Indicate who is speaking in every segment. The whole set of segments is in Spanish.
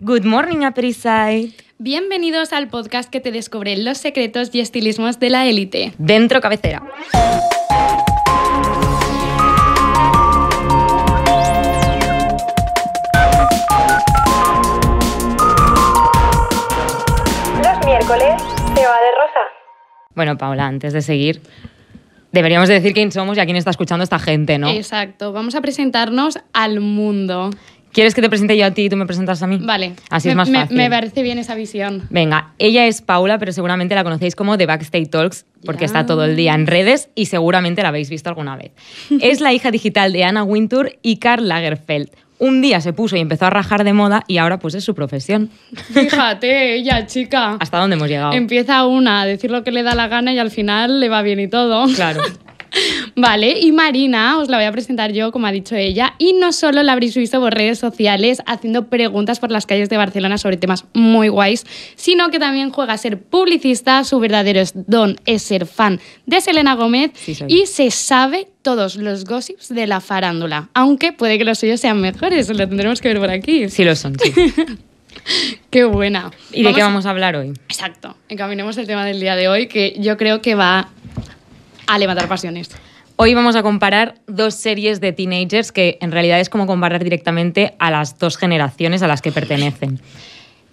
Speaker 1: Good morning, Bienvenidos al podcast que te descubre los secretos y
Speaker 2: estilismos de la élite. Dentro cabecera.
Speaker 1: Los miércoles se va de rosa.
Speaker 2: Bueno, Paula, antes de seguir, deberíamos decir quién somos y a quién está escuchando esta gente, ¿no?
Speaker 1: Exacto, vamos a presentarnos al mundo. ¿Quieres que te presente yo a ti y tú me presentas a mí? Vale. Así es más fácil. Me, parece bien esa visión.
Speaker 2: Venga, ella es Paula, pero seguramente la conocéis como The Backstage Talks, porque está todo el día en redes y seguramente la habéis visto alguna vez. es la hija digital de Anna Wintour y Karl Lagerfeld. Un día se puso y empezó a rajar de moda y ahora pues es su profesión.
Speaker 1: Fíjate, ella, chica.
Speaker 2: ¿Hasta dónde hemos llegado? Empieza
Speaker 1: una a decir lo que le da la gana y al final le va bien y todo. Claro. Vale, y Marina, os la voy a presentar yo, como ha dicho ella, y no solo la habréis visto por redes sociales haciendo preguntas por las calles de Barcelona sobre temas muy guays, sino que también juega a ser publicista, su verdadero don es ser fan de Selena Gómez y se sabe todos los gossips de la farándula, aunque puede que los suyos sean mejores, lo tendremos que ver por aquí. Sí
Speaker 2: lo son,
Speaker 1: Qué buena. ¿Y de qué vamos a hablar hoy? Exacto. Encaminemos el tema del día de hoy, que yo creo que va a levantar pasiones.
Speaker 2: Hoy vamos a comparar dos series de teenagers que en realidad es como comparar directamente a las dos generaciones a las que pertenecen.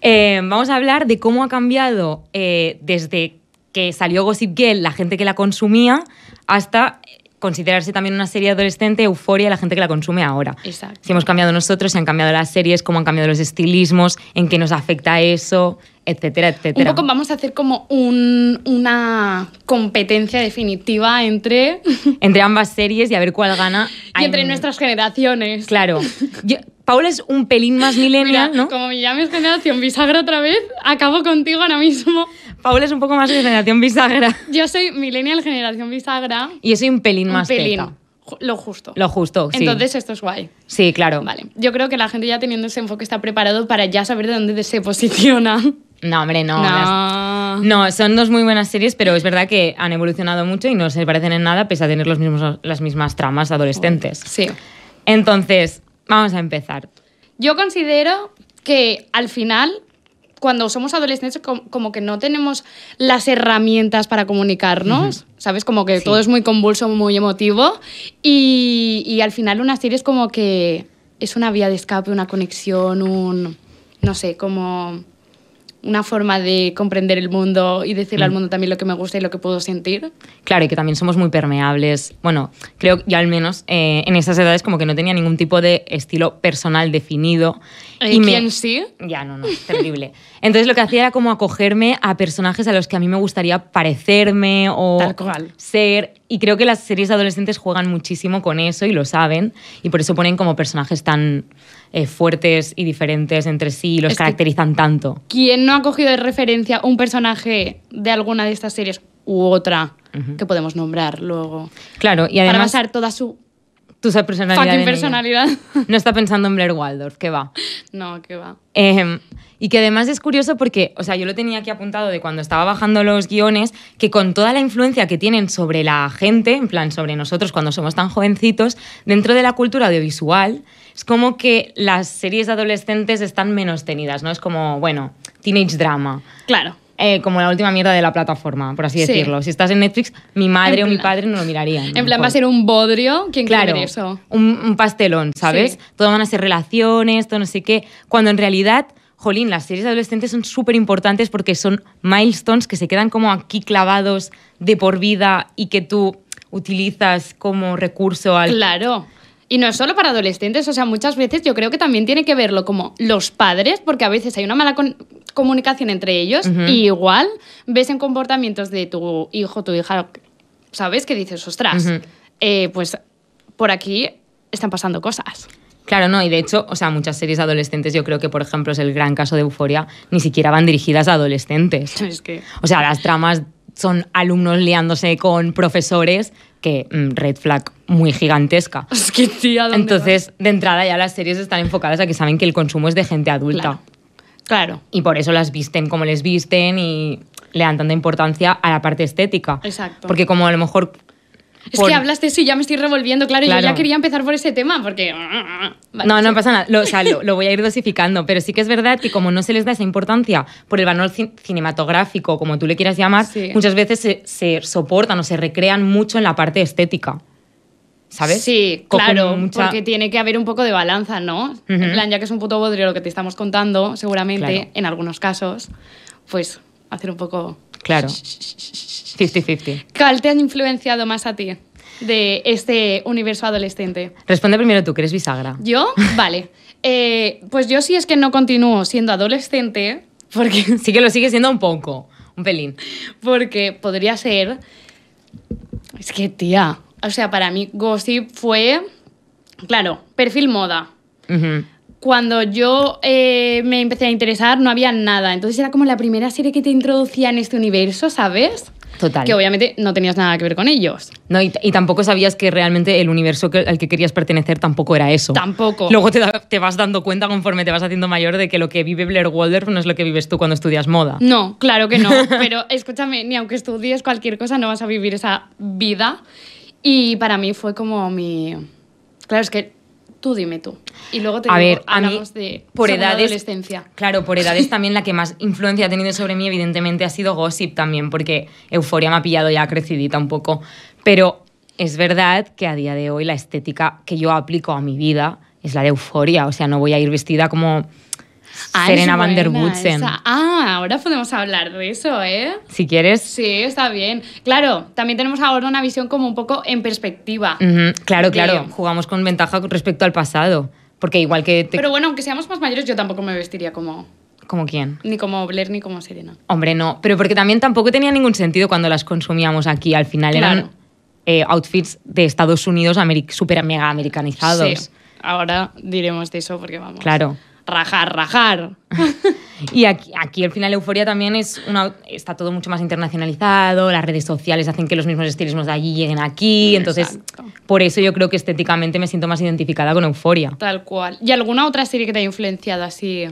Speaker 2: Eh, vamos a hablar de cómo ha cambiado eh, desde que salió Gossip Girl la gente que la consumía hasta eh, considerarse también una serie adolescente, euforia, la gente que la consume ahora. Si hemos cambiado nosotros, si han cambiado las series, cómo han cambiado los estilismos, en qué nos afecta eso etcétera, etcétera. Un poco
Speaker 1: vamos a hacer como una
Speaker 2: competencia definitiva entre... entre ambas series y a ver cuál gana. y entre nuestras generaciones. Claro. Paul Paula es un pelín más millennial, ¿no? Como me
Speaker 1: llames generación bisagra otra vez, acabo contigo ahora mismo. Paula es un poco más de generación bisagra. Yo soy millennial generación bisagra. Y yo soy un pelín más pelín. Lo justo. Lo
Speaker 2: justo, Entonces esto es guay. Sí, claro. Vale.
Speaker 1: Yo creo que la gente ya teniendo ese enfoque está preparado para ya saber de dónde se posiciona.
Speaker 2: No, hombre, no. No. son dos muy buenas series, pero es verdad que han evolucionado mucho y no se parecen en nada, pese a tener los mismos, las mismas tramas adolescentes. Sí. Entonces, vamos a empezar.
Speaker 1: Yo considero que al final cuando somos adolescentes como que no tenemos las herramientas para comunicarnos, ¿sabes? Como que todo es muy convulso, muy emotivo y, y al final una serie es como que es una vía de escape, una conexión, un... no sé, como una forma de comprender el mundo y decirle al mm. mundo también lo que me
Speaker 2: gusta y lo que puedo sentir. Claro, y que también somos muy permeables. Bueno, creo que al menos eh, en esas edades como que no tenía ningún tipo de estilo personal definido. Eh, ¿Y, quién sí? Ya, no, no, terrible. Entonces lo que hacía era como acogerme a personajes a los que a mí me gustaría parecerme o ser. Y creo que las series adolescentes juegan muchísimo con eso y lo saben. Y por eso ponen como personajes tan eh, fuertes y diferentes entre sí y los caracterizan tanto.
Speaker 1: ¿Quién no ha cogido de referencia un personaje de alguna de estas series
Speaker 2: u otra que podemos nombrar luego? Claro, y además. Para basar toda su. Tu personalidad. Fucking personalidad. No está pensando en Blair Waldorf, que va.
Speaker 1: No, que va.
Speaker 2: Em, y que además es curioso porque, o sea, yo lo tenía aquí apuntado de cuando estaba bajando los guiones, que con toda la influencia que tienen sobre la gente, en plan sobre nosotros cuando somos tan jovencitos, dentro de la cultura audiovisual, es como que las series de adolescentes están menos tenidas, ¿no? Es como, bueno, teenage drama. Claro. Eh, como la última mierda de la plataforma, por así decirlo. Si estás en Netflix, mi madre o mi padre no lo mirarían. En plan, va a ser un bodrio. ¿Quién claro, quiere eso? Un, un pastelón, ¿sabes? Todo van a ser relaciones, todo no sé qué. Cuando en realidad, jolín, las series adolescentes son súper importantes porque son milestones que se quedan como aquí clavados de por vida y que tú utilizas como recurso al. Claro.
Speaker 1: Y no es solo para adolescentes, o sea, muchas veces yo creo que también tiene que verlo como los padres, porque a veces hay una mala comunicación entre ellos, y igual ves en comportamientos de tu hijo, tu hija, ¿sabes? qué dices, ostras, eh, pues por aquí están pasando cosas.
Speaker 2: Claro, no, y de hecho, o sea, muchas series adolescentes, yo creo que, por ejemplo, es el gran caso de Euforia, ni siquiera van dirigidas a adolescentes. O sea, las tramas son alumnos liándose con profesores, que mm, red flag muy gigantesca. Es que tía, Entonces, de entrada ya las series están enfocadas a que saben que el consumo es de gente adulta. Claro. claro. Y por eso las visten como les visten y le dan tanta importancia a la parte estética. Exacto. Porque como a lo mejor es que hablaste, eso y ya me estoy revolviendo, claro, yo ya quería empezar por ese tema porque... Ah, ah, ah, no, no pasa nada, lo, o sea, lo, voy a ir dosificando, pero sí que es verdad que como no se les da esa importancia por el valor cinematográfico, como tú le quieras llamar, muchas veces se, soportan o se recrean mucho en la parte estética. ¿sabes? Sí, claro, mucha... porque
Speaker 1: tiene que haber un poco de balanza, ¿no? En plan, ya que es un puto bodrio lo que te estamos contando, seguramente, en algunos casos, pues hacer un poco
Speaker 2: Claro. 50-50.
Speaker 1: ¿Cuál te han influenciado más a ti de este universo adolescente?
Speaker 2: Responde primero tú, que eres bisagra.
Speaker 1: ¿Yo? Vale. Eh, pues yo sí es que no continúo siendo adolescente,
Speaker 2: porque... Sí que lo sigue siendo un poco,
Speaker 1: un pelín. Porque podría ser... Es que, tía, o sea, para mí Gossip fue, claro, perfil moda cuando yo eh, me empecé a interesar no había nada. Entonces era como la primera serie que te introducía en este universo, ¿sabes?
Speaker 2: Total. Que obviamente no tenías nada que ver con ellos. No, y, tampoco sabías que realmente el universo al que querías pertenecer tampoco era eso. Tampoco. Luego te, te, vas dando cuenta conforme te vas haciendo mayor de que lo que vive Blair Waldorf no es lo que vives tú cuando estudias moda.
Speaker 1: No, claro que no. pero escúchame, ni aunque estudies cualquier cosa no vas a vivir esa vida. Y para mí fue como mi... Claro, es que Tú dime tú. Y luego te a ver, hablamos
Speaker 2: de por edades, adolescencia. Claro, por edades también la que más influencia ha tenido sobre mí, evidentemente, ha sido Gossip también, porque Euforia me ha pillado ya crecidita un poco. Pero es verdad que a día de hoy la estética que yo aplico a mi vida es la de Euforia. O sea, no voy a ir vestida como Serena Van der Woodsen.
Speaker 1: Ah, ahora podemos hablar de eso, ¿eh? Si quieres. Sí, está bien. Claro, también tenemos ahora una visión como un poco en perspectiva.
Speaker 2: Claro, claro. Jugamos con ventaja respecto al pasado. Porque igual que... Pero
Speaker 1: bueno, aunque seamos más mayores, yo tampoco me vestiría como... ¿Como quién? Ni como Blair ni como Serena.
Speaker 2: Hombre, no. Pero porque también tampoco tenía ningún sentido cuando las consumíamos aquí. Al final eran eh, outfits de Estados Unidos Súper mega americanizados. Sí.
Speaker 1: Ahora diremos de eso porque vamos. Claro rajar, rajar.
Speaker 2: y aquí, aquí al final Euforia también es una, está todo mucho más internacionalizado, las redes sociales hacen que los mismos estilismos de allí lleguen aquí, entonces por eso yo creo que estéticamente me siento más identificada con Euforia.
Speaker 1: Tal cual. ¿Y alguna otra serie que te haya influenciado así?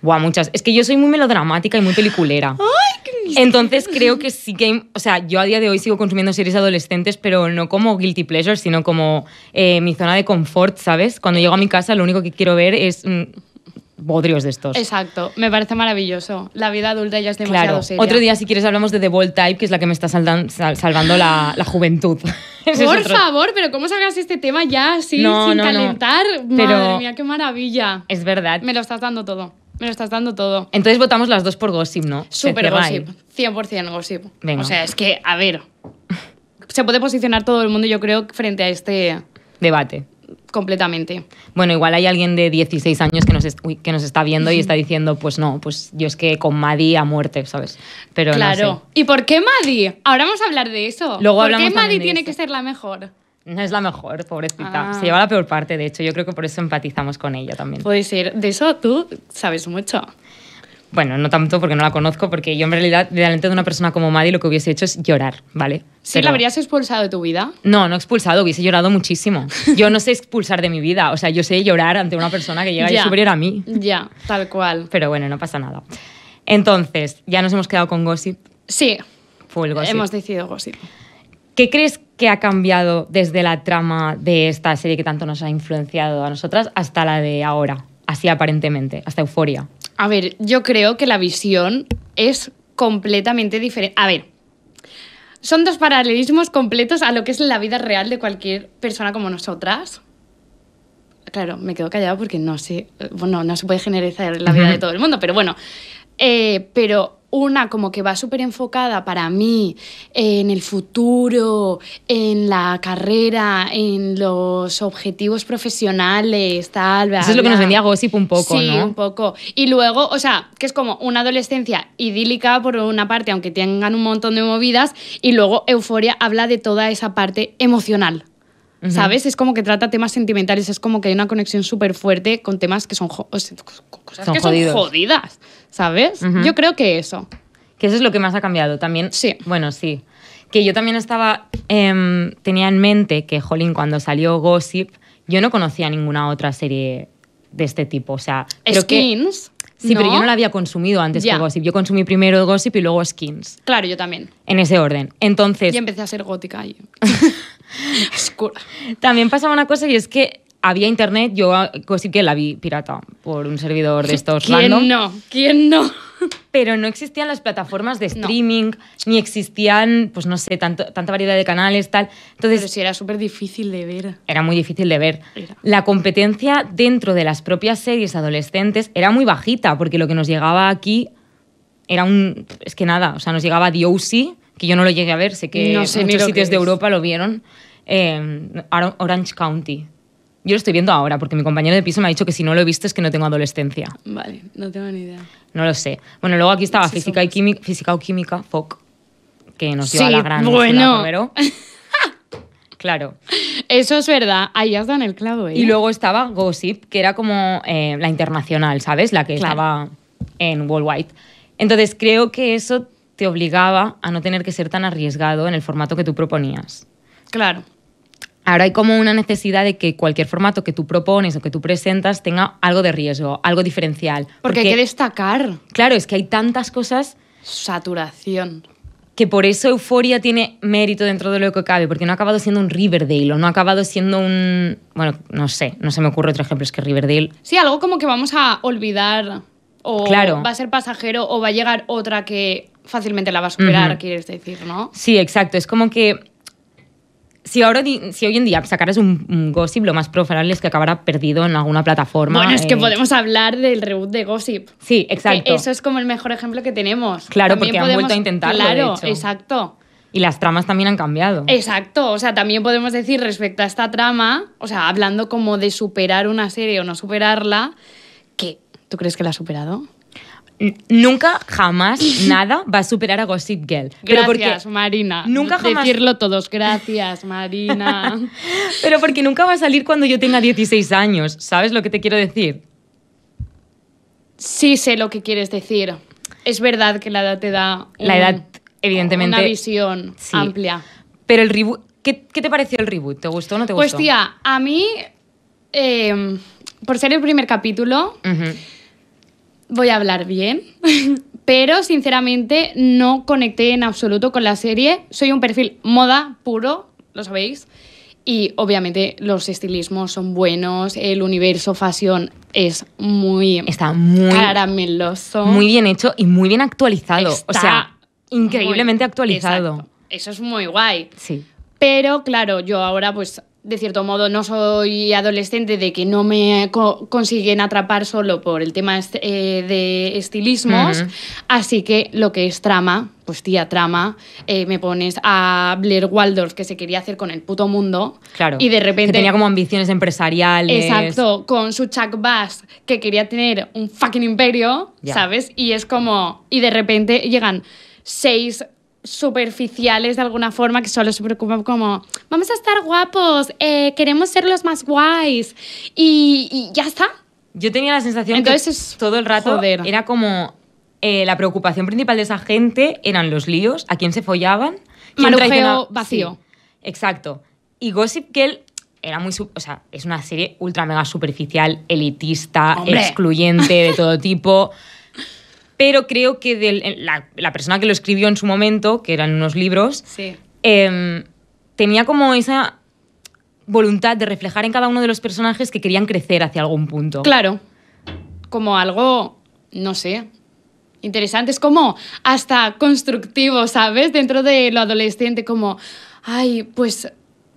Speaker 2: Buah, muchas. Es que yo soy muy melodramática y muy peliculera.
Speaker 1: ¡Ay, qué Entonces creo
Speaker 2: que sí que O sea, yo a día de hoy sigo consumiendo series adolescentes, pero no como guilty pleasure, sino como eh, mi zona de confort, ¿sabes? Cuando llego a mi casa lo único que quiero ver es mm, bodrios de estos. Exacto, me parece maravilloso.
Speaker 1: La vida adulta ya es demasiado claro. Otro día,
Speaker 2: si quieres, hablamos de The Bold Type, que es la que me está salvando la, juventud. Por favor,
Speaker 1: pero ¿cómo sacas este tema ya así, sin calentar? Madre mía, qué maravilla. Es verdad. Me lo estás dando todo. Me lo estás dando todo.
Speaker 2: Entonces votamos las dos por Gossip, ¿no? Súper Gossip.
Speaker 1: 100% Gossip. O sea, es que, a ver. Se puede posicionar todo el mundo, yo creo, frente a este debate completamente.
Speaker 2: Bueno, igual hay alguien de 16 años que nos, que nos está viendo y está diciendo, pues no, pues yo es que con Madi a muerte, ¿sabes? Pero claro. ¿Y por qué Madi?
Speaker 1: Ahora vamos a hablar de eso. Luego ¿Por qué Madi tiene que ser la mejor?
Speaker 2: No es la mejor, pobrecita. Ah. Se lleva la peor parte, de hecho. Yo creo que por eso empatizamos con ella también. Puede ser. De eso tú sabes mucho. Bueno, no tanto porque no la conozco, porque yo en realidad delante de una persona como Maddie lo que hubiese hecho es llorar, ¿vale? ¿Sí la habrías
Speaker 1: expulsado de tu vida?
Speaker 2: No, no expulsado, hubiese llorado muchísimo. Yo no sé expulsar de mi vida, o sea, yo sé llorar ante una persona que llega a y superior a mí. Ya, tal cual. Pero bueno, no pasa nada. Entonces, ya nos hemos quedado con Gossip. Sí. Fue el Gossip. Hemos decidido Gossip. ¿Qué crees que ha cambiado desde la trama de esta serie que tanto nos ha influenciado a nosotras hasta la de ahora? Así aparentemente, hasta Euforia. A
Speaker 1: ver, yo creo que la visión es completamente diferente. A ver, son dos paralelismos completos a lo que es la vida real de cualquier persona como nosotras. Claro, me quedo callado porque no sé, eh, bueno, no se puede generalizar la vida de todo el mundo, pero bueno, eh, pero una como que va súper enfocada para mí en el futuro, en la carrera, en los objetivos profesionales, tal. Eso es lo que nos vendía Gossip un poco, sí, un poco. Y luego, o sea, que es como una adolescencia idílica por una parte, aunque tengan un montón de movidas, y luego Euforia habla de toda esa parte emocional. ¿Sabes? Es como que trata temas sentimentales, es como que hay una conexión súper fuerte con temas que son,
Speaker 2: jodidas, ¿sabes? Yo creo que eso. Que eso es lo que más ha cambiado también. Sí. Bueno, sí. Que yo también estaba, em, tenía en mente que, jolín, cuando salió Gossip, yo no conocía ninguna otra serie de este tipo. O sea, Skins. Sí, pero yo no la había consumido antes de que Gossip. Yo consumí primero Gossip y luego Skins.
Speaker 1: Claro, yo también.
Speaker 2: En ese orden. Entonces. Y empecé a ser gótica. Oscura. También pasaba una cosa y es que había internet, yo ah, pues sí que la vi pirata por un servidor de estos ¿Quién no? ¿Quién no? Pero no existían las plataformas de streaming, ni existían, pues no sé, tanta variedad de canales, tal. Entonces, Pero sí era súper difícil de ver. Era muy difícil de ver. La competencia dentro de las propias series adolescentes era muy bajita, porque lo que nos llegaba aquí era un... Es que nada, o sea, nos llegaba O.C., que yo no lo llegué a ver, sé que en mil muchos sitios de Europa lo vieron, em, Orange County. Yo lo estoy viendo ahora porque mi compañero de piso me ha dicho que si no lo he visto es que no tengo adolescencia. Vale,
Speaker 1: no tengo ni idea.
Speaker 2: No lo sé. Bueno, luego aquí estaba física, y química, física o química, FOC, que nos dio a la gran bueno. Claro. Eso es verdad. Ahí
Speaker 1: has el clavo.
Speaker 2: ¿eh? Y luego estaba Gossip, que era como eh, la internacional, ¿sabes? La que estaba en Worldwide. Entonces creo que eso te obligaba a no tener que ser tan arriesgado en el formato que tú proponías. Claro. Ahora hay como una necesidad de que cualquier formato que tú propones o que tú presentas tenga algo de riesgo, algo diferencial. Porque, hay que destacar. Claro, es que hay tantas cosas. Saturación. Que por eso Euforia tiene mérito dentro de lo que cabe, porque no ha acabado siendo un Riverdale o no ha acabado siendo un. Bueno, no sé, no se me ocurre otro ejemplo, es que Riverdale.
Speaker 1: Sí, algo como que vamos a olvidar o va a ser pasajero o va a llegar otra que fácilmente la va a superar, quieres decir, ¿no?
Speaker 2: Sí, exacto. Es como que si, ahora, si hoy en día sacaras un, Gossip, lo más probable es que acabara perdido en alguna plataforma. Bueno, es que eh, podemos
Speaker 1: hablar del reboot de Gossip. Sí, exacto. eso es como el mejor ejemplo que tenemos. Claro, porque han vuelto a intentarlo. Claro, exacto.
Speaker 2: Y las tramas también han cambiado.
Speaker 1: Exacto, o sea, también podemos decir respecto a esta trama, o sea, hablando como de superar una serie o no superarla, que
Speaker 2: tú crees que la ha superado. Nunca, jamás, nada va a superar a Gossip Girl. Gracias, Marina. Nunca jamás. Decirlo todos. Gracias, Marina. Pero porque nunca va a salir cuando yo tenga 16 años. ¿Sabes lo que te quiero decir? Sí, sé lo
Speaker 1: que quieres decir. Es verdad que la edad te da. la edad,
Speaker 2: evidentemente. Una visión amplia. Pero el reboot. ¿qué, te pareció el reboot? ¿Te gustó o no te pues gustó? Pues
Speaker 1: tía, a mí. Eh, por ser el primer capítulo voy a hablar bien, pero sinceramente no conecté en absoluto con la serie. Soy un perfil moda puro, lo sabéis. Y obviamente los estilismos son buenos, el universo fashion es muy. Está muy. Carameloso. Muy bien
Speaker 2: hecho y muy bien actualizado. o sea, increíblemente actualizado.
Speaker 1: Eso es muy guay. Sí. Pero claro, yo ahora pues de cierto modo, no soy adolescente, de que no me consiguen atrapar solo por el tema eh, de estilismos. Así que lo que es trama, pues tía, trama, eh, me pones a Blair Waldorf, que se quería hacer con el puto mundo. Claro. Y de repente. tenía como ambiciones
Speaker 2: empresariales. Exacto,
Speaker 1: con su Chuck Bass, que quería tener un fucking imperio, ¿sabes? Y es como. Y de repente llegan seis superficiales de alguna forma que solo se preocupan como vamos a estar guapos, eh, queremos ser los más guays
Speaker 2: y, ya está. Yo tenía la sensación Entonces, que todo el rato era como eh, la preocupación principal de esa gente eran los líos, a quién se follaban. vacío. exacto. Y Gossip Girl era muy... O sea, es una serie ultra mega superficial, elitista, excluyente de todo tipo. pero creo que eh, la, persona que lo escribió en su momento, que eran unos libros, em, tenía como esa voluntad de reflejar en cada uno de los personajes que querían crecer hacia algún punto. Claro, como algo, no sé,
Speaker 1: interesante, es como hasta constructivo, ¿sabes? Dentro de lo adolescente, como, ay, pues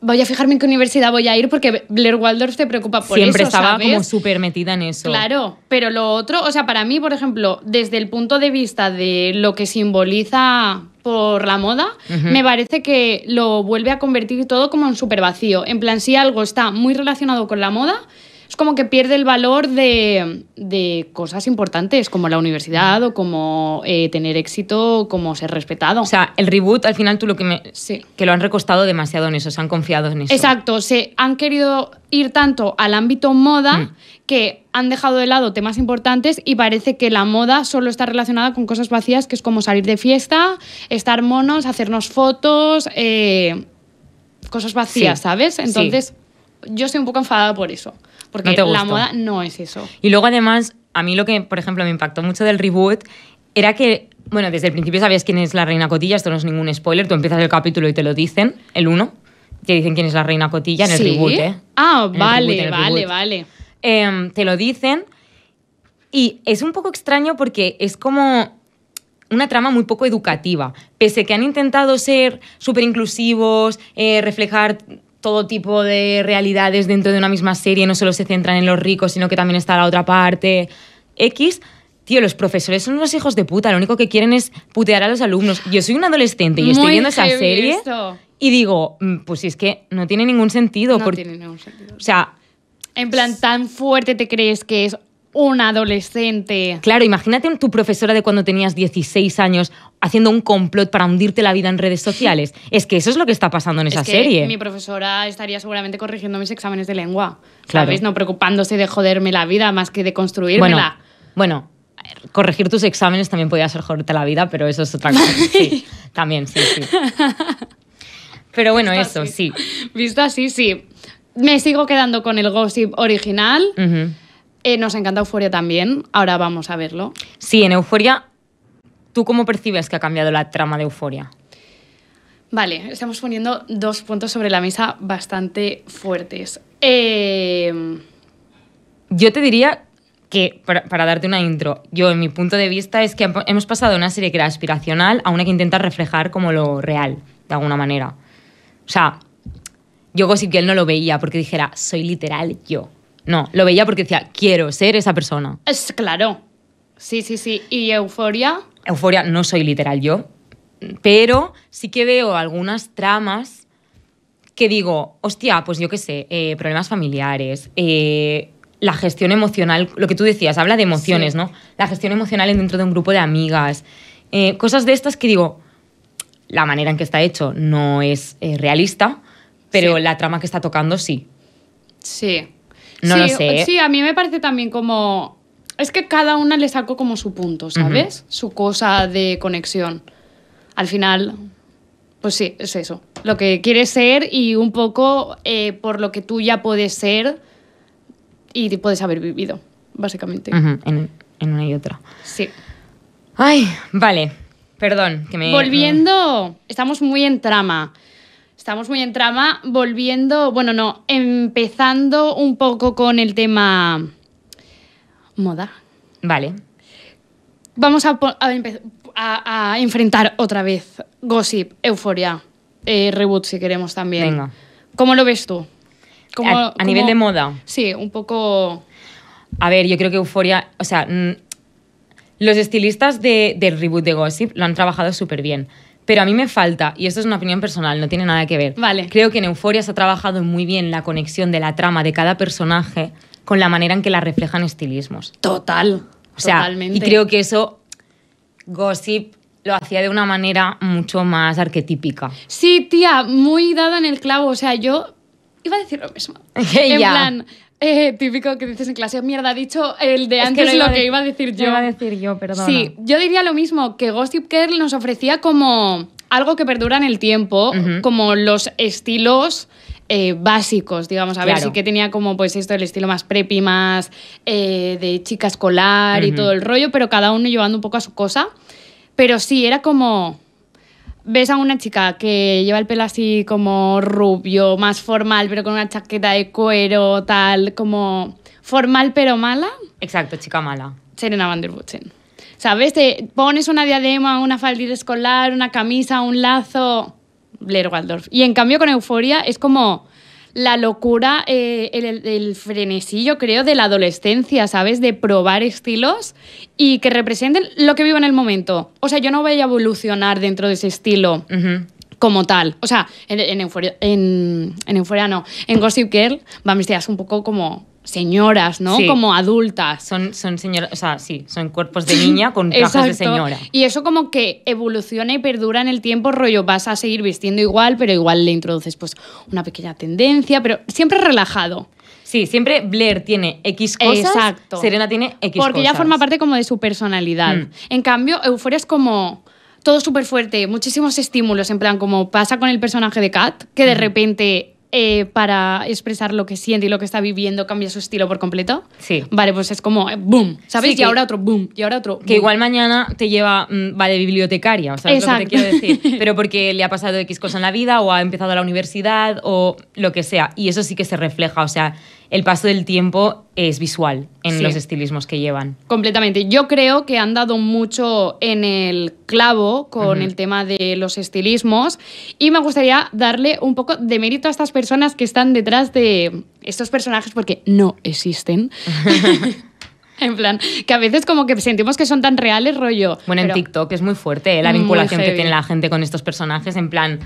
Speaker 1: voy a fijarme en qué universidad voy a ir porque Blair Waldorf se preocupa por eso. Siempre estaba como
Speaker 2: súper metida en eso. Claro,
Speaker 1: pero lo otro, o sea, para mí, por ejemplo, desde el punto de vista de lo que simboliza por la moda, me parece que lo vuelve a convertir todo como en súper vacío. En plan, si algo está muy relacionado con la moda, es como que pierde el valor de, cosas importantes como la
Speaker 2: universidad o como eh, tener éxito, como ser respetado. O sea, el reboot al final tú lo que me... Sí. Que lo han recostado demasiado en eso, se han confiado en eso. Exacto,
Speaker 1: se han querido ir tanto al ámbito moda mm. que han dejado de lado temas importantes y parece que la moda solo está relacionada con cosas vacías, que es como salir de fiesta, estar monos, hacernos fotos, eh, cosas vacías, ¿sabes? Entonces, yo estoy un poco enfadada por
Speaker 2: eso. Porque la moda
Speaker 1: no es eso.
Speaker 2: Y luego además, a mí lo que, por ejemplo, me impactó mucho del reboot era que, bueno, desde el principio sabías quién es la reina Cotilla, esto no es ningún spoiler, tú empiezas el capítulo y te lo dicen, el uno. te dicen quién es la reina Cotilla en el reboot, ¿eh? Ah, vale, vale, vale. Em, te lo dicen y es un poco extraño porque es como una trama muy poco educativa. Pese que han intentado ser súper inclusivos, eh, reflejar todo tipo de realidades dentro de una misma serie, no solo se centran en los ricos, sino que también está la otra parte X. Tío, los profesores son unos hijos de puta, lo único que quieren es putear a los alumnos. Yo soy un adolescente y estoy viendo esa serie y digo, mm, pues si es que no tiene ningún sentido. No tiene ningún sentido. O sea...
Speaker 1: En plan, tan fuerte te crees que es un adolescente.
Speaker 2: Claro, imagínate tu profesora de cuando tenías 16 años haciendo un complot para hundirte la vida en redes sociales. Es que eso es lo que está pasando en esa serie. Mi
Speaker 1: profesora estaría seguramente corrigiendo mis exámenes de lengua. Claro. ¿Sabes? No preocupándose de joderme la vida más que de construirla Bueno,
Speaker 2: bueno corregir tus exámenes también podía ser joderte la vida, pero eso es otra cosa. Sí, también, sí, sí. Pero bueno, eso, sí. Visto así, sí. Me sigo quedando con el gossip original. Eh, nos encanta Euforia también, ahora vamos a verlo. Sí, en Euforia, ¿tú cómo percibes que ha cambiado la trama de Euforia?
Speaker 1: Vale, estamos poniendo dos puntos sobre la mesa bastante fuertes.
Speaker 2: Eh, yo te diría que, para, darte una intro, yo en mi punto de vista es que hemos pasado de una serie que era aspiracional a una que intenta reflejar como lo real, de alguna manera. O sea, yo que él no lo veía porque dijera, soy literal yo. No, lo veía porque decía, quiero ser esa persona.
Speaker 1: Es claro. Sí, sí, sí.
Speaker 2: ¿Y euforia? Euforia no soy literal yo, pero sí que veo algunas tramas que digo, hostia, pues yo qué sé, eh, problemas familiares, eh, la gestión emocional, lo que tú decías, habla de emociones, ¿no? La gestión emocional dentro de un grupo de amigas, eh, cosas de estas que digo, la manera en que está hecho no es realista, pero la trama que está tocando sí. Sí. No ¿eh? sí, a
Speaker 1: mí me parece también como. Es que cada una le sacó como su punto, ¿sabes? Su cosa de conexión. Al final, pues sí, es eso. Lo que quieres ser y un poco eh, por lo que tú ya puedes ser y puedes haber vivido, básicamente.
Speaker 2: en, en, una y otra. Sí. Ay, vale. Perdón, que me.
Speaker 1: Volviendo, estamos muy en trama. Estamos muy en trama, volviendo, bueno, no, empezando un poco con el tema moda. Vale. Vamos a, a, enfrentar otra vez Gossip, Euforia, eh, Reboot, si queremos también. Venga. ¿Cómo lo ves tú? a, nivel de moda. Sí, un poco.
Speaker 2: A ver, yo creo que Euforia, o sea, mm, los estilistas del reboot de Gossip lo han trabajado súper bien pero a mí me falta, y esto es una opinión personal, no tiene nada que ver. Vale. Creo que en Euforia se ha trabajado muy bien la conexión de la trama de cada personaje con la manera en que la reflejan estilismos. Total. O sea, y creo que eso Gossip lo hacía de una manera mucho más arquetípica. Sí,
Speaker 1: tía, muy dada en el clavo. O sea, yo iba a decir lo mismo.
Speaker 2: en plan,
Speaker 1: eh, típico que dices en clase, mierda, ha dicho el de antes lo, que iba a decir yo. iba a decir
Speaker 2: yo, Sí,
Speaker 1: yo diría lo mismo, que Gossip Girl nos ofrecía como algo que perdura en el tiempo, como los estilos eh, básicos, digamos. A ver, sí que tenía como pues esto, el estilo más preppy, más eh, de chica escolar y todo el rollo, pero cada uno llevando un poco a su cosa. Pero sí, era como ves a una chica que lleva el pelo así como rubio, más formal, pero con una chaqueta de cuero, tal, como formal pero mala. Exacto, chica mala. Serena van der Butchen. ¿Sabes? Te pones una diadema, una faldita escolar, una camisa, un lazo. Blair Waldorf. Y en cambio con Euforia es como la locura, eh, el, el, frenesí, creo, de la adolescencia, ¿sabes? De probar estilos y que representen lo que vivo en el momento. O sea, yo no voy a evolucionar dentro de ese estilo. como tal. O sea, en, en, Euforia, en, en no, en Gossip Girl va me un poco
Speaker 2: como señoras, ¿no? Como adultas. Son, son señoras, o sea, sí, son cuerpos de niña con trajes de señora.
Speaker 1: Y eso como que evoluciona y perdura en el tiempo, rollo, vas a seguir vistiendo igual, pero igual le introduces pues una pequeña tendencia, pero siempre relajado.
Speaker 2: Sí, siempre Blair tiene X cosas, Exacto. Serena tiene X Porque cosas. Porque ya forma parte como de su personalidad. Mm.
Speaker 1: En cambio, Euforia es como todo súper fuerte, muchísimos estímulos, en plan como pasa con el personaje de Kat, que de mm. repente eh, para expresar lo que siente y lo que está viviendo
Speaker 2: cambia su estilo por completo. Sí. Vale, pues es como eh, boom, ¿sabes? y ahora otro
Speaker 1: boom, y ahora otro. Que igual
Speaker 2: mañana te lleva, mm, vale, bibliotecaria, o sea, lo te quiero decir. Pero porque le ha pasado X cosa en la vida o ha empezado la universidad o lo que sea. Y eso sí que se refleja, o sea, el paso del tiempo es visual en los estilismos que llevan.
Speaker 1: Completamente. Yo creo que han dado mucho en el clavo con el tema de los estilismos y me gustaría darle un poco de mérito a estas personas que están detrás de estos personajes porque
Speaker 2: no existen.
Speaker 1: En plan, que a veces como que sentimos que son tan reales, rollo.
Speaker 2: Bueno, en TikTok es muy fuerte ¿eh? la vinculación que tiene la gente con estos personajes. En plan,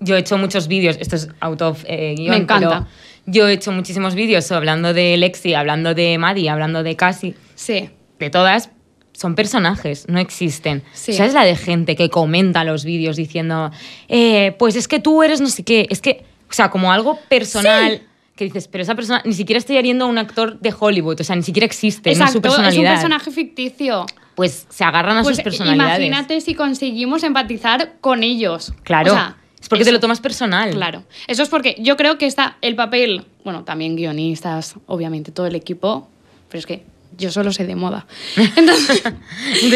Speaker 2: yo he hecho muchos vídeos, esto es out of eh, guión, Me encanta. Yo he hecho muchísimos vídeos hablando de Lexi, hablando de Maddie, hablando de Cassie. Sí. De todas, son personajes, no existen. Sí. es la de gente que comenta los vídeos diciendo, eh, pues es que tú eres no sé qué? Es que, o sea, como algo personal. Que dices, pero esa persona ni siquiera estoy hiriendo a un actor de Hollywood, o sea, ni siquiera existe, Exacto, no es su personalidad. Es un personaje ficticio pues se agarran a sus pues personalidades. Imagínate
Speaker 1: si conseguimos empatizar con ellos. Claro. O
Speaker 2: es porque te lo tomas personal. Claro.
Speaker 1: Eso es porque yo creo que está el papel, bueno, también guionistas, obviamente todo el equipo, pero es que yo solo sé de moda. Entonces,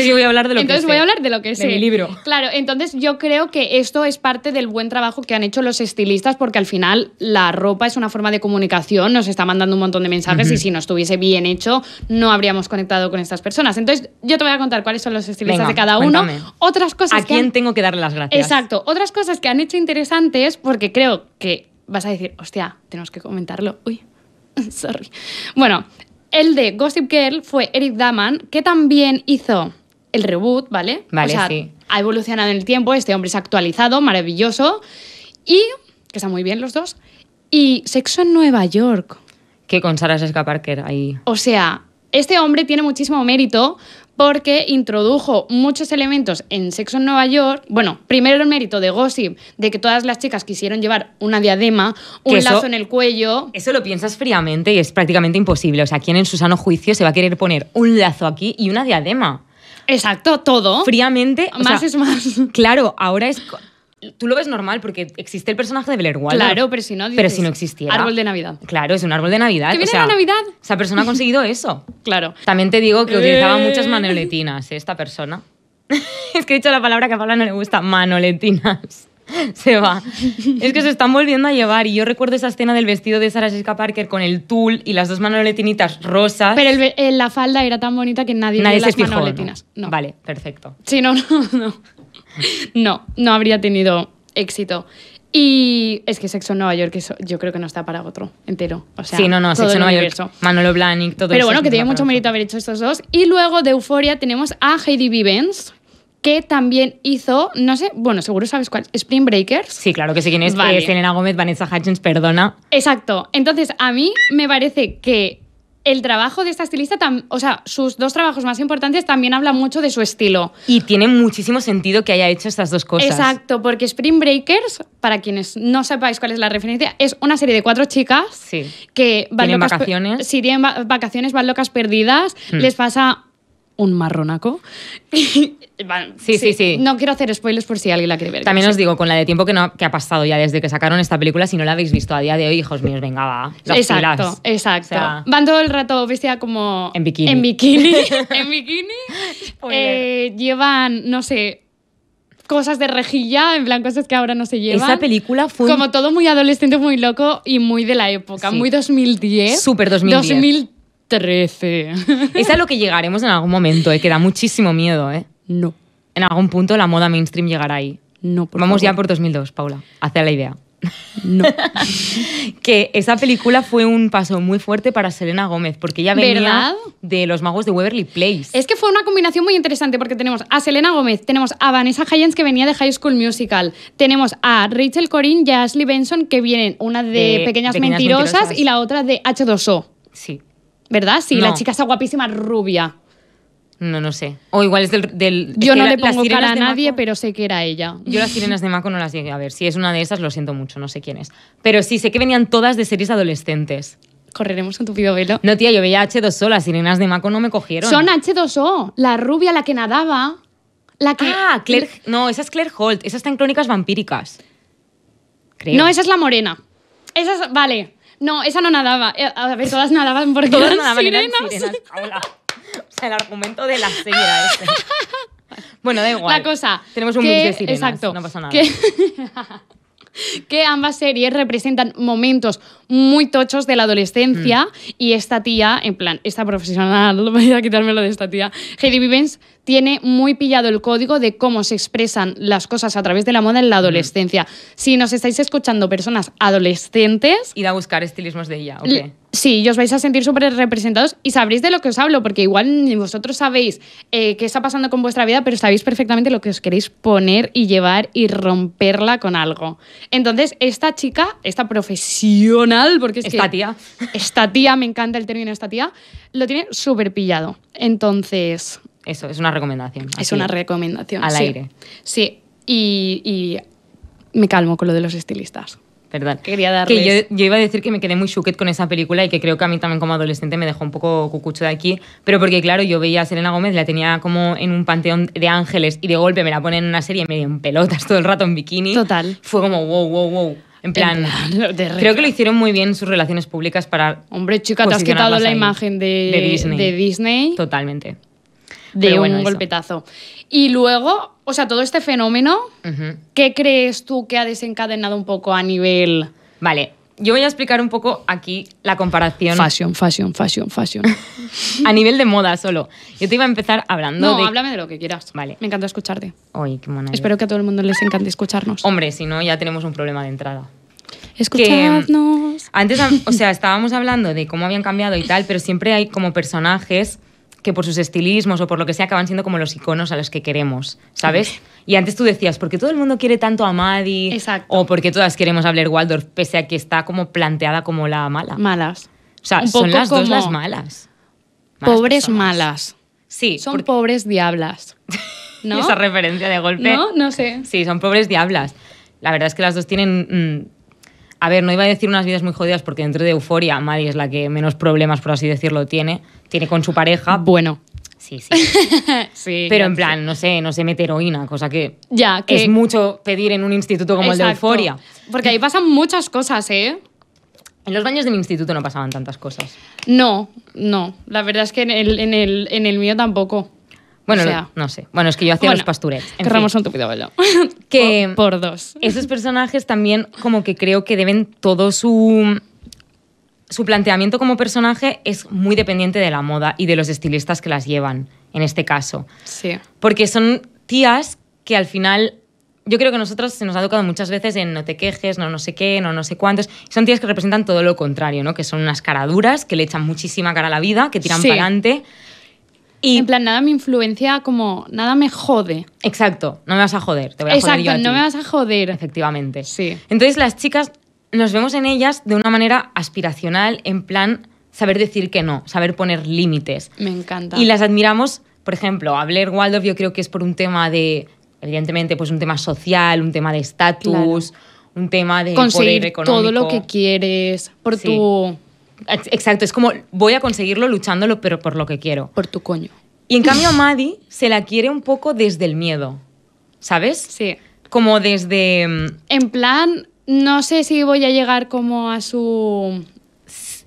Speaker 1: yo voy a hablar de lo entonces voy a hablar de lo que de mi libro. Claro, entonces yo creo que esto es parte del buen trabajo que han hecho los estilistas porque al final la ropa es una forma de comunicación, nos está mandando un montón de mensajes y si no estuviese bien hecho no habríamos conectado con estas personas. Entonces yo te voy a contar cuáles son
Speaker 2: los estilistas de cada uno. Otras cosas ¿A quién tengo que darle las gracias? Exacto.
Speaker 1: Otras cosas que han hecho interesantes porque creo que vas a decir, hostia, tenemos que comentarlo. Uy, sorry. Bueno, el de Gossip Girl fue Eric Daman, que también hizo el reboot, ¿vale? Vale, o sea, sí. Ha evolucionado en el tiempo, este hombre se ha actualizado, maravilloso. Y, que están muy bien los dos, y Sexo en Nueva York. Que con Sarah
Speaker 2: Jessica Parker ahí.
Speaker 1: O sea, este hombre tiene muchísimo mérito porque introdujo muchos elementos en Sexo en Nueva York. Bueno, primero el mérito de Gossip, de que todas las chicas quisieron llevar una diadema, un lazo en
Speaker 2: el cuello. Eso lo piensas fríamente y es prácticamente imposible. O sea, ¿quién en su sano juicio se va a querer poner un lazo aquí y una diadema? Exacto, todo. Fríamente. Más es más. Claro, ahora es tú lo ves normal porque existe el personaje de Blair Claro, pero si no, pero si no existiera. Árbol de Navidad. Claro, es un árbol de Navidad. ¿Que viene o Navidad? Esa persona ha conseguido eso. claro. También te digo que utilizaba eh. muchas manoletinas ¿eh? esta persona. es que he dicho la palabra que a Paula no le gusta, manoletinas. se va. Es que se están volviendo a llevar. Y yo recuerdo esa escena del vestido de Sarah Jessica Parker con el tul y las dos manoletinitas rosas. Pero
Speaker 1: eh, la falda era tan bonita que nadie, nadie las manoletinas. No. No.
Speaker 2: Vale, perfecto.
Speaker 1: Sí, no, no, no no, no habría tenido éxito. Y es que Sexo Nueva York yo creo que no está para otro entero. sí, no, no, Sexo Nueva York,
Speaker 2: Manolo Blahnik, todo eso. Pero bueno, que tiene mucho
Speaker 1: mérito haber hecho estos dos. Y luego de Euforia tenemos a Heidi Vivens, que también hizo, no sé, bueno, seguro sabes cuál, Spring Breakers. Sí, claro
Speaker 2: que sí, quién es. Selena Gómez, Vanessa Hutchins, perdona.
Speaker 1: Exacto. Entonces, a mí me parece que el trabajo de esta estilista, o sea, sus dos trabajos más importantes también habla mucho de su
Speaker 2: estilo. Y tiene muchísimo sentido que haya hecho estas dos cosas. Exacto,
Speaker 1: porque Spring Breakers, para quienes no sepáis cuál es la referencia, es una serie de cuatro chicas que van tienen vacaciones. Sí, tienen vacaciones, van locas perdidas, hmm. les pasa un marronaco. sí,
Speaker 2: sí, sí, No quiero hacer spoilers por si alguien la quiere ver. También os digo, con la de tiempo que, no, que ha pasado ya desde que sacaron esta película, si no la habéis visto a día de hoy, hijos míos, venga, va. Exacto,
Speaker 1: exacto. Van todo el rato vestida como... En bikini. En bikini. en bikini. Eh, llevan, no sé, cosas de rejilla, en blanco, cosas que ahora no se llevan. Esa película fue... Como todo muy adolescente, muy loco y muy de la época, muy 2010. Súper 2010.
Speaker 2: 13. Es a lo que llegaremos en algún momento, ¿eh? que da muchísimo miedo. ¿eh? No. En algún punto la moda mainstream llegará ahí. No, Vamos ya por 2002, Paula. Hacia la idea. No. que esa película fue un paso muy fuerte para Selena Gómez, porque ella venía de Los Magos de Waverly Place.
Speaker 1: Es que fue una combinación muy interesante, porque tenemos a Selena Gómez, tenemos a Vanessa Hayens que venía de High School Musical, tenemos a Rachel Corin y a Ashley Benson, que vienen una de, Pequeñas, mentirosas, y la otra de H2O. Sí. ¿Verdad? Sí, la chica está
Speaker 2: guapísima, rubia. No, no sé. O igual es del... Yo no le pongo cara a nadie, pero sé que era ella. Yo las sirenas de Mako no las llegué a ver. Si es una de esas, lo siento mucho, no sé quién es. Pero sí, sé que venían todas de series adolescentes. Correremos con tu pido velo. No, tía, yo veía H2O, las sirenas de Mako no me cogieron. Son
Speaker 1: H2O, la rubia, la que nadaba.
Speaker 2: La que... Ah, Claire... No, esa es Claire Holt, esa está en Crónicas Vampíricas. Creo. No, esa es la
Speaker 1: morena. Esa es... Vale. No, esa no nadaba. Eh, a ver, todas nadaban
Speaker 2: porque todas eran nadaban, sirenas. Eran O sea, el argumento de la era este. Bueno, da igual. La cosa. Tenemos un que, mix de sirenas. Exacto. No pasa nada.
Speaker 1: que ambas series representan momentos muy tochos de la adolescencia mm. y esta tía, en plan, esta profesional, voy a quitarme lo de esta tía, Heidi Vivens tiene muy pillado el código de cómo se expresan las cosas a través de la moda en la mm. adolescencia. Si nos estáis escuchando personas adolescentes... Ir a buscar estilismos de ella, ¿ok? Sí, y os vais a sentir súper representados y sabréis de lo que os hablo, porque igual vosotros sabéis eh, qué está pasando con vuestra vida, pero sabéis perfectamente lo que os queréis poner y llevar y romperla con algo. Entonces, esta chica, esta profesional, porque es esta tía. Esta tía, me encanta el término esta tía, lo tiene súper pillado. Entonces...
Speaker 2: Eso, es una recomendación. Es una
Speaker 1: recomendación. Al aire. Sí, y
Speaker 2: me calmo con lo de los
Speaker 1: estilistas
Speaker 2: verdad. Quería darles... Que yo, iba a decir que me quedé muy chuquet con esa película y que creo que a mí también como adolescente me dejó un poco cucucho de aquí, pero porque claro, yo veía a Selena Gómez, la tenía como en un panteón de ángeles y de golpe me la ponen en una serie medio en pelotas todo el rato en bikini. Total. Fue como wow, wow, wow. En plan, creo que lo hicieron muy bien sus relaciones públicas para. Hombre, chica, te has quitado la imagen de, de, Disney. Totalmente. De un
Speaker 1: golpetazo. Y luego, o sea, todo este fenómeno, ¿qué crees tú que ha desencadenado
Speaker 2: un poco a nivel... Vale, yo voy a explicar un poco aquí la comparación. Fashion, fashion, fashion, fashion. a nivel de moda solo. Yo te iba a empezar hablando no, de... háblame de lo que quieras. Vale. Me encanta escucharte. Hoy qué mona Espero que a todo el mundo les encante escucharnos. Hombre, si no, ya tenemos un problema de entrada. Escuchadnos. Mm, antes, o sea, estábamos hablando de cómo habían cambiado y tal, pero siempre hay como personajes que por sus estilismos o por lo que sea acaban siendo como los iconos a los que queremos, ¿sabes? Y antes tú decías, ¿por qué todo el mundo quiere tanto a Maddie? Exacto. O porque todas queremos hablar Waldorf, pese a que está como planteada como la mala. Malas. O sea, son las dos las malas. pobres
Speaker 1: malas. Sí. Son pobres diablas.
Speaker 2: ¿No? Esa referencia de golpe. No, no sé. Sí, son pobres diablas. La verdad es que las dos tienen mm, a ver, no iba a decir unas vidas muy jodidas porque dentro de Euforia, Maddie es la que menos problemas, por así decirlo, tiene. Tiene con su pareja. Bueno. Sí, sí. sí Pero en plan, no sé, no se mete heroína, cosa que, ya, que es mucho pedir en un instituto como el de Euforia.
Speaker 1: Porque ahí pasan muchas cosas, ¿eh?
Speaker 2: En los baños de mi instituto no pasaban tantas cosas.
Speaker 1: No, no. La verdad es que en el, en el, en el mío tampoco.
Speaker 2: Bueno, no, sé. Bueno, es que yo hacía los pasturets. Querramos un tupido velo. Que por, dos. Esos personajes también como que creo que deben todo su... Su planteamiento como personaje es muy dependiente de la moda y de los estilistas que las llevan, en este caso. Sí. Porque son tías que al final yo creo que nosotros se nos ha tocado muchas veces en no te quejes, no no sé qué, no no sé cuántos. Son tías que representan todo lo contrario, ¿no? Que son unas caraduras, que le echan muchísima cara a la vida, que tiran para adelante y en plan, nada
Speaker 1: me influencia como, nada
Speaker 2: me jode. Exacto, no me vas a joder, te voy a Exacto, no me vas a joder. Efectivamente. Sí. Entonces las chicas nos vemos en ellas de una manera aspiracional, en plan, saber decir que no, saber poner límites. Me encanta. Y las admiramos, por ejemplo, a Blair Waldorf yo creo que es por un tema de, evidentemente, pues un tema social, un tema de estatus, un tema de Conseguir poder económico. todo lo que quieres por tu Exacto, es como voy a conseguirlo luchándolo, pero por lo que quiero. Por tu coño. Y en cambio a Maddie se la quiere un poco desde el miedo, ¿sabes? Sí. Como desde... Mm, en plan,
Speaker 1: no sé si voy a llegar como a su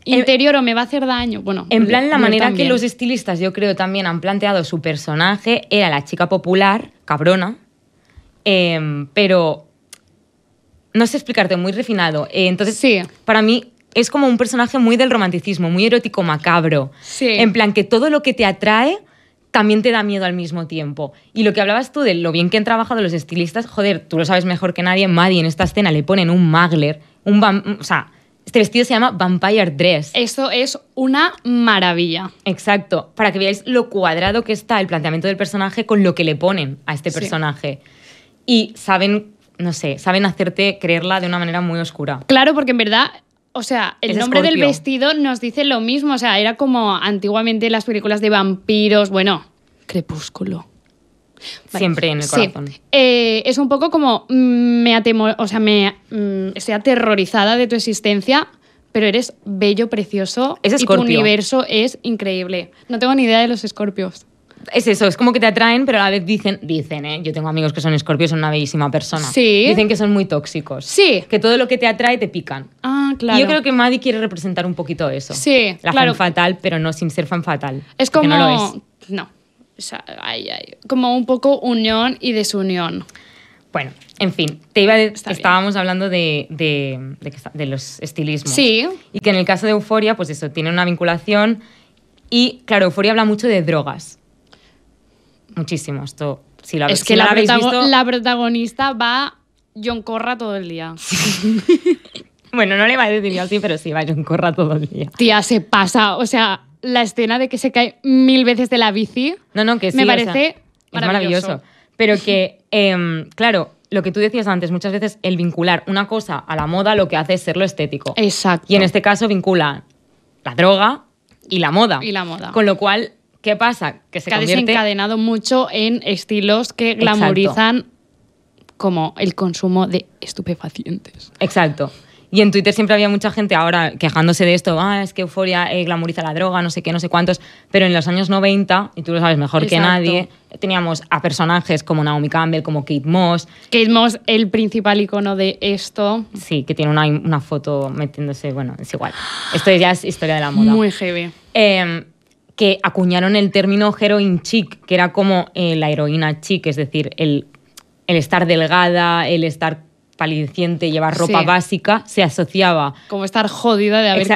Speaker 1: interior o me va a hacer daño. Bueno, en plan, la manera que los
Speaker 2: estilistas, yo creo, también han planteado su personaje era la chica popular, cabrona, em, pero no sé explicarte, muy refinado. Eh, entonces, sí. para mí, es como un personaje muy del romanticismo, muy erótico macabro. En plan que todo lo que te atrae también te da miedo al mismo tiempo. Y lo que hablabas tú de lo bien que han trabajado los estilistas, joder, tú lo sabes mejor que nadie, Maddie en esta escena le ponen un magler, un o sea, este vestido se llama Vampire Dress. Eso es una maravilla. Exacto, para que veáis lo cuadrado que está el planteamiento del personaje con lo que le ponen a este personaje. Y saben no sé, saben hacerte creerla de una manera muy oscura.
Speaker 1: Claro, porque en verdad o sea, el nombre del vestido nos dice lo mismo. O sea, era como antiguamente las películas de vampiros. Bueno, crepúsculo.
Speaker 2: Siempre en el corazón.
Speaker 1: Eh, es un poco como mm, me o sea, me mm, estoy aterrorizada de tu existencia, pero eres bello, precioso es y tu universo es increíble. No tengo ni idea de los escorpios
Speaker 2: es eso, es como que te atraen, pero a la vez dicen, dicen, ¿eh? Yo tengo amigos que son escorpios, son una bellísima persona. Dicen que son muy tóxicos. Sí. Que todo lo que te atrae te pican. Ah, claro. Y yo creo que Maddie quiere representar un poquito eso. Sí. La claro. fan fatal, pero no sin ser fan fatal. Es como. No, es. no. O sea,
Speaker 1: ay, ay. como un
Speaker 2: poco unión y desunión. Bueno, en fin, te iba estábamos hablando de, de, de, los estilismos. Sí. Y que en el caso de Euforia, pues eso, tiene una vinculación. Y claro, Euforia habla mucho de drogas muchísimo. Esto, si lo, es que la,
Speaker 1: protagonista va John Corra todo el día.
Speaker 2: bueno, no le va a decir yo así, pero sí va John Corra todo el día.
Speaker 1: Tía, se pasa. O sea, la escena de que se cae mil veces de la bici.
Speaker 2: No, no, que Me parece maravilloso. Pero que, em, claro, lo que tú decías antes, muchas veces el vincular una cosa a la moda lo que hace es ser lo estético. Exacto. Y en este caso vincula la droga y la moda. Y la moda. Con lo cual ¿Qué pasa? Que se ha desencadenado mucho en estilos que glamorizan como el consumo de estupefacientes. Exacto. Y en Twitter siempre había mucha gente ahora quejándose de esto, ah, es que euforia eh, glamoriza la droga, no sé qué, no sé cuántos, pero en los años 90, y tú lo sabes mejor que nadie, teníamos a personajes como Naomi Campbell, como Kate Moss. Kate Moss, el principal icono de esto. Sí, que tiene una, una foto metiéndose, bueno, es igual. Esto ya es historia de la moda. Muy heavy. Em, que acuñaron el término heroin chic, que era como eh, la heroína chic, es decir, el, estar delgada, el estar palideciente, llevar ropa básica, se asociaba.
Speaker 1: Como estar jodida de haber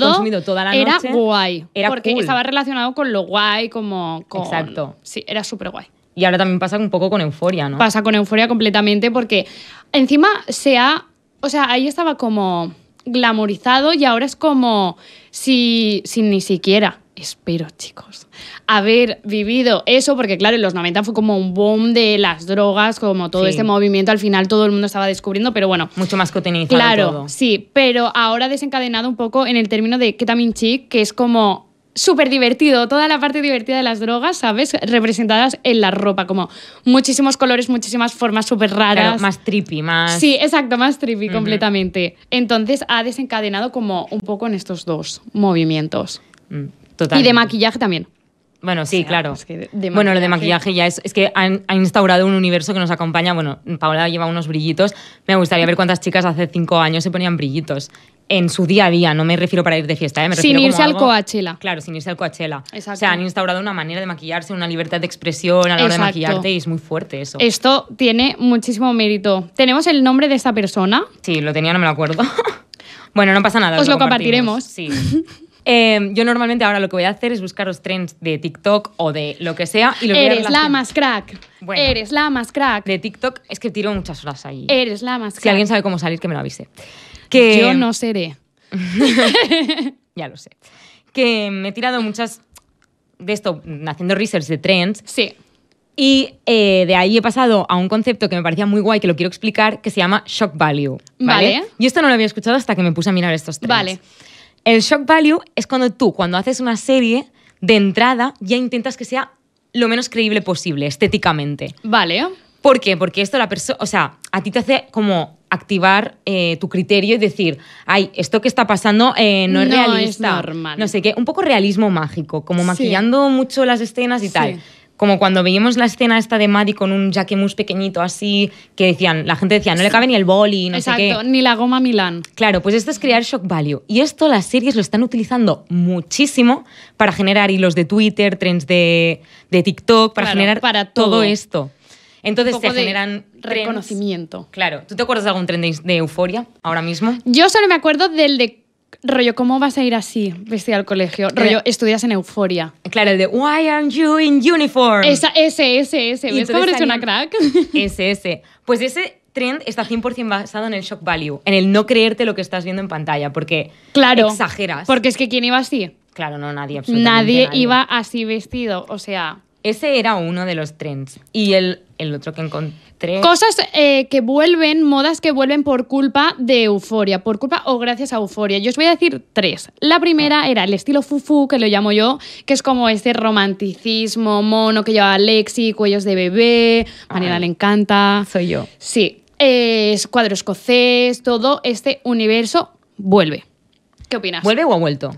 Speaker 1: consumido toda la noche. Era guay. porque estaba relacionado con lo guay, como Exacto. Sí, era súper guay. Y ahora también pasa un poco con euforia, ¿no? Pasa con euforia completamente porque encima se ha... O sea, ahí estaba como glamorizado y ahora es como si, si ni siquiera. Espero, chicos, haber vivido eso, porque claro, en los 90 fue como un boom de las drogas, como todo este movimiento, al final todo el mundo estaba descubriendo, pero bueno.
Speaker 2: Mucho más todo. Claro,
Speaker 1: sí, pero ahora desencadenado un poco en el término de Ketamin Chic, que es como súper divertido, toda la parte divertida de las drogas, ¿sabes? Representadas en la ropa, como muchísimos colores, muchísimas formas súper raras. más trippy, más... Sí, exacto, más trippy completamente. Entonces ha desencadenado como un poco en estos dos
Speaker 2: movimientos. Mm. Y de maquillaje también. Bueno, sí, claro.
Speaker 1: bueno, lo de maquillaje
Speaker 2: ya es, es que han, han, instaurado un universo que nos acompaña. Bueno, Paola lleva unos brillitos. Me gustaría ver cuántas chicas hace cinco años se ponían brillitos. En su día a día, no me refiero para ir de fiesta, ¿eh? me refiero Sin irse al Coachella. Claro, sin irse al Coachella. O sea, han instaurado una manera de maquillarse, una libertad de expresión a la hora de maquillarte y es muy fuerte eso. Esto
Speaker 1: tiene muchísimo mérito. ¿Tenemos el nombre de esta persona?
Speaker 2: Sí, lo tenía, no me lo acuerdo. bueno, no pasa nada. Os lo, lo compartiremos. Sí. Em, yo normalmente ahora lo que voy a hacer es buscar los trends de TikTok o de lo que sea y Eres voy a la más crack. Eres la más crack. De TikTok es que tiro muchas horas ahí. Eres la más crack. Si alguien sabe cómo salir, que me lo avise. Que... Yo no seré. ya lo sé. Que me he tirado muchas de esto haciendo research de trends. Sí. Y eh, de ahí he pasado a un concepto que me parecía muy guay, que lo quiero explicar, que se llama shock value. ¿vale? vale. Y esto no lo había escuchado hasta que me puse a mirar estos trends. Vale. El shock value es cuando tú, cuando haces una serie, de entrada ya intentas que sea lo menos creíble posible, estéticamente. Vale. ¿Por qué? Porque esto la persona, o sea, a ti te hace como activar eh, tu criterio y decir, ay, esto que está pasando eh, no es no Es normal. No sé qué, un poco realismo mágico, como maquillando mucho las escenas y sí. tal como cuando veíamos la escena esta de Maddie con un jaquemus pequeñito así, que decían, la gente decía, no le cabe ni el boli, ni la goma Milan Claro, pues esto es crear shock value. Y esto las series lo están utilizando muchísimo para generar hilos de Twitter, trends de, TikTok, para generar para todo. esto.
Speaker 1: Entonces se generan reconocimiento.
Speaker 2: Claro. ¿Tú te acuerdas de algún trend de, de euforia ahora mismo?
Speaker 1: Yo solo me acuerdo del de Rollo, ¿cómo vas a ir así, vestida al colegio? Eh, rollo, estudias en euforia. Claro, el de Why aren't you in uniform? Esa, ese, ese, ese. ¿Ves cómo eres una crack?
Speaker 2: Ese, ese. Pues ese trend está 100% basado en el shock value, en el no creerte lo que estás viendo en pantalla, porque claro, exageras. Porque es que ¿quién iba así? Claro, no, nadie, absolutamente nadie. iba así vestido, o sea... Ese era uno de los trends. Y el, el otro que encontré Cosas
Speaker 1: eh, que vuelven, modas que vuelven por culpa de Euforia, por culpa o gracias a Euforia. Yo os voy a decir tres. La primera ah. era el estilo fufu, que lo llamo yo, que es como este romanticismo mono que lleva Alexi cuellos de bebé, a le encanta. Soy yo. Sí, es cuadro escocés, todo este universo vuelve. ¿Qué opinas? ¿Vuelve o ha vuelto?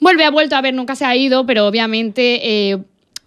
Speaker 1: Vuelve, ha vuelto, a ver, nunca se ha ido, pero obviamente eh,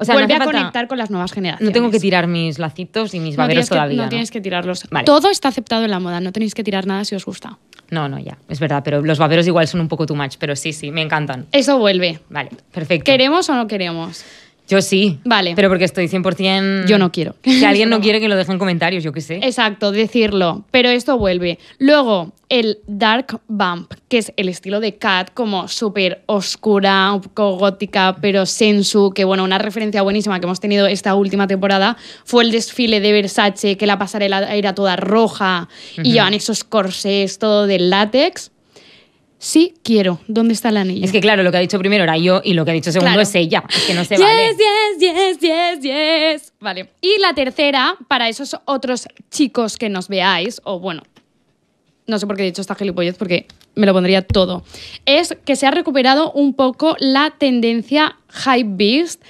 Speaker 2: Vuelve a conectar
Speaker 1: con las nuevas generaciones. No tengo que tirar mis lacitos y mis baberos todavía. no, tienes que tirarlos. Todo está aceptado en la moda, no tenéis que tirar nada si os gusta.
Speaker 2: No, no, ya, es verdad, pero los baberos igual son un poco too much, pero sí, sí, me encantan. Eso vuelve. Vale, perfecto. ¿Queremos o no queremos? Yo sí. Vale. Pero porque estoy 100%... Yo no quiero. Si alguien no quiere que lo deje en comentarios, yo qué sé. Exacto, decirlo. Pero esto
Speaker 1: vuelve. Luego, el dark bump, que es el estilo de Kat, como súper oscura, un poco gótica, pero sensu, que bueno, una referencia buenísima que hemos tenido esta última temporada fue el desfile de Versace, que la pasarela era toda roja y llevan
Speaker 2: esos corsés, todo de látex sí quiero. ¿Dónde está la anillo? Es que claro, lo que ha dicho primero era yo y lo que ha dicho segundo es ella. Es que no se yes, vale.
Speaker 1: Yes, yes, yes, yes. Vale. Y la tercera, para esos otros chicos que nos veáis, o bueno, no sé por qué he dicho esta gilipollez porque me lo pondría todo, es que se ha recuperado un poco la tendencia hype beast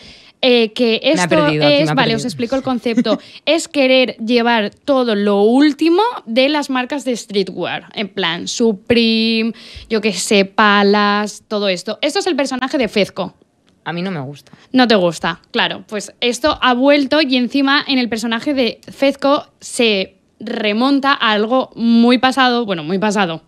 Speaker 1: eh, que esto es, vale, os explico el concepto, es querer llevar todo lo último de las marcas de streetwear, en plan Supreme, yo que sé, Palas, todo esto. Esto es el personaje de Fezco,
Speaker 2: a mí no me gusta.
Speaker 1: No te gusta, claro. Pues esto ha vuelto y encima en el personaje de Fezco se remonta a algo muy pasado, bueno, muy pasado,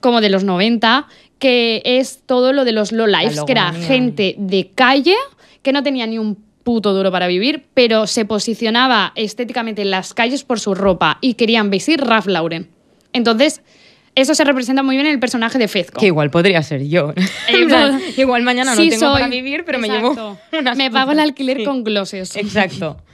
Speaker 1: como de los 90, que es todo lo de los low lives, que era gente de calle que no tenía ni un puto duro para vivir, pero se posicionaba estéticamente en las calles por su ropa y querían vestir Ralph Lauren. Entonces, eso se representa muy bien en el personaje de Fezco. Que
Speaker 2: igual podría ser yo. igual, mañana no tengo para vivir, pero me llevo unas Me pago el alquiler con glosses. Exacto.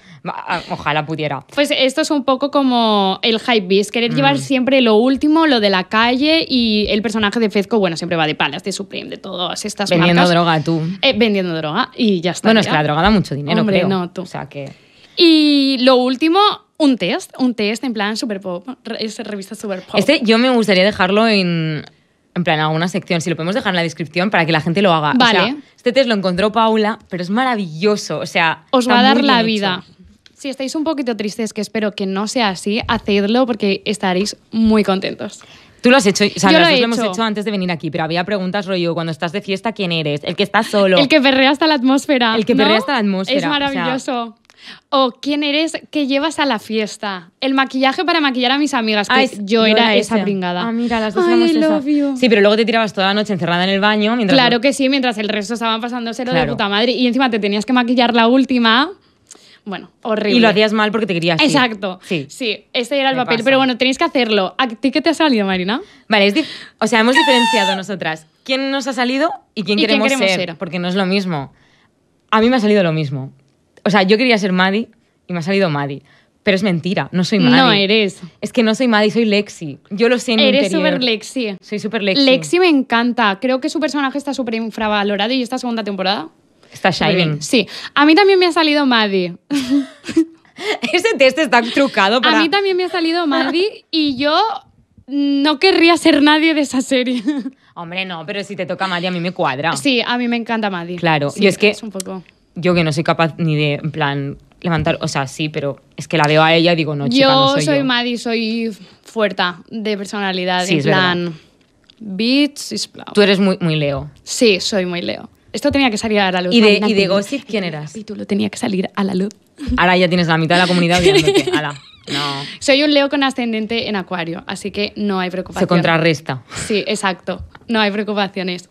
Speaker 2: Ojalá pudiera.
Speaker 1: Pues esto es un poco como el hype beast, querer llevar mm. siempre lo último, lo de la calle y el personaje de Fezco, bueno, siempre va de palas, de Supreme, de todas estas vendiendo droga tú. Eh, vendiendo droga y ya está. Bueno, es que la droga
Speaker 2: da mucho dinero, Hombre, no, tú. O sea que...
Speaker 1: Y lo último, un test, un test en plan super pop, es revista super pop. Este
Speaker 2: yo me gustaría dejarlo en, en plan alguna sección, si lo podemos dejar en la descripción para que la gente lo haga. Vale. este test lo encontró Paula, pero es maravilloso, o sea... Os va a dar la vida.
Speaker 1: Si estáis un poquito tristes, que espero que no sea así, hacedlo porque estaréis muy contentos.
Speaker 2: Tú lo has hecho, o sea, Yo lo, hemos hecho antes de venir aquí, pero había preguntas rollo, cuando estás de fiesta, ¿quién eres? El que está solo. El que perrea hasta la atmósfera. El que perrea hasta la atmósfera. Es maravilloso.
Speaker 1: O quién eres que llevas a la fiesta. El maquillaje para maquillar a mis amigas. Que yo era esa pringada. Ah, mira, las dos Ay, esa. Sí,
Speaker 2: pero luego te tirabas toda la noche encerrada en el baño. claro
Speaker 1: que sí, mientras el resto estaban pasando cero de puta madre. Y encima te tenías que maquillar la última
Speaker 2: bueno, horrible. Y lo hacías mal porque te querías. Exacto. Sí. Sí, ese era el papel. Pero bueno, tenéis que hacerlo. ¿A ti qué te ha salido, Marina? Vale, o sea, hemos diferenciado nosotras quién nos ha salido y quién, quiere queremos, ser, Porque no es lo mismo. A mí me ha salido lo mismo. O sea, yo quería ser Maddie y me ha salido Maddie. Pero es mentira, no soy Maddie. No eres. Es que no soy Maddie, soy Lexi. Yo lo sé en Eres súper
Speaker 1: Lexi. Soy súper Lexi. Lexi me encanta. Creo que su personaje está súper infravalorado y esta segunda temporada
Speaker 2: Está shining. Sí.
Speaker 1: A mí también me ha salido Maddy.
Speaker 2: Ese test está trucado para... A mí
Speaker 1: también me ha salido Maddy y yo
Speaker 2: no querría ser nadie de esa serie. Hombre, no, pero si te toca Maddy, a mí me cuadra. Sí, a mí me encanta Maddy. Claro, y es que... Yo que no soy capaz ni de, en plan, levantar, o sea, sí, pero es que la veo a ella y digo, no, chica, yo no soy,
Speaker 1: soy soy fuerte de personalidad, sí, en plan, beats y Tú eres
Speaker 2: muy, muy Leo. Sí,
Speaker 1: soy muy Leo. Esto tenía que salir a la luz. ¿Y de, ¿y de Gossip quién eras? tú lo tenía que salir a la luz.
Speaker 2: Ahora ya tienes la mitad de la comunidad odiándote. Ala.
Speaker 1: No. Soy un Leo con ascendente en Acuario, así que no hay preocupaciones Se contrarresta. Sí, exacto. No hay preocupaciones.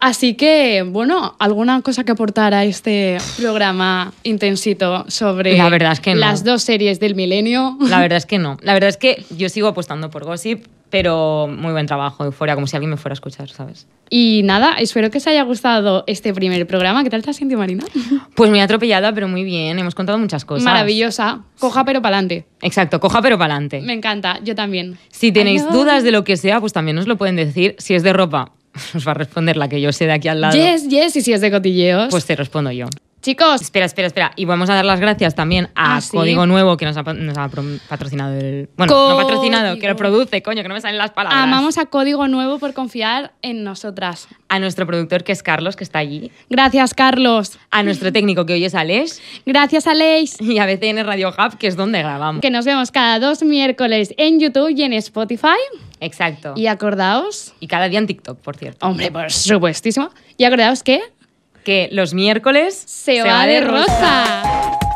Speaker 1: Así que, bueno, ¿alguna cosa que aportar a este programa intensito sobre las dos series del milenio? La verdad es
Speaker 2: que no. La verdad es que yo sigo apostando por Gossip, pero muy buen trabajo, Fuera como si alguien me fuera a escuchar, ¿sabes?
Speaker 1: Y nada, espero que
Speaker 2: os haya gustado este primer programa. ¿Qué tal te has sentido, Marina? Pues muy atropellada, pero muy bien. Hemos contado muchas cosas. Maravillosa.
Speaker 1: Coja pero pa'lante.
Speaker 2: Exacto, coja pero pa'lante. Me
Speaker 1: encanta, yo también. Si tenéis dudas de
Speaker 2: lo que sea, pues también nos lo pueden decir. Si es de ropa, Os va a responder la que yo sé de aquí al lado. Yes, yes, y si es de cotilleos. Pues te respondo yo. Chicos, espera, espera, espera. Y vamos a dar las gracias también a ah, Código Nuevo que nos ha, patrocinado el. Bueno, no patrocinado, que lo produce, coño, que no me salen las palabras. Amamos
Speaker 1: a Código Nuevo por confiar en nosotras.
Speaker 2: A nuestro productor que es Carlos, que está allí. Gracias, Carlos. A nuestro técnico que hoy es Alex. Gracias, Aleix. Y a BCN Radio Hub, que es donde grabamos. Que nos
Speaker 1: vemos cada dos miércoles en YouTube y en Spotify.
Speaker 2: Exacto. Y
Speaker 1: acordaos. Y cada día en TikTok, por cierto. Hombre, por
Speaker 2: supuestísimo. Y acordaos que que los miércoles se, va, de rosa.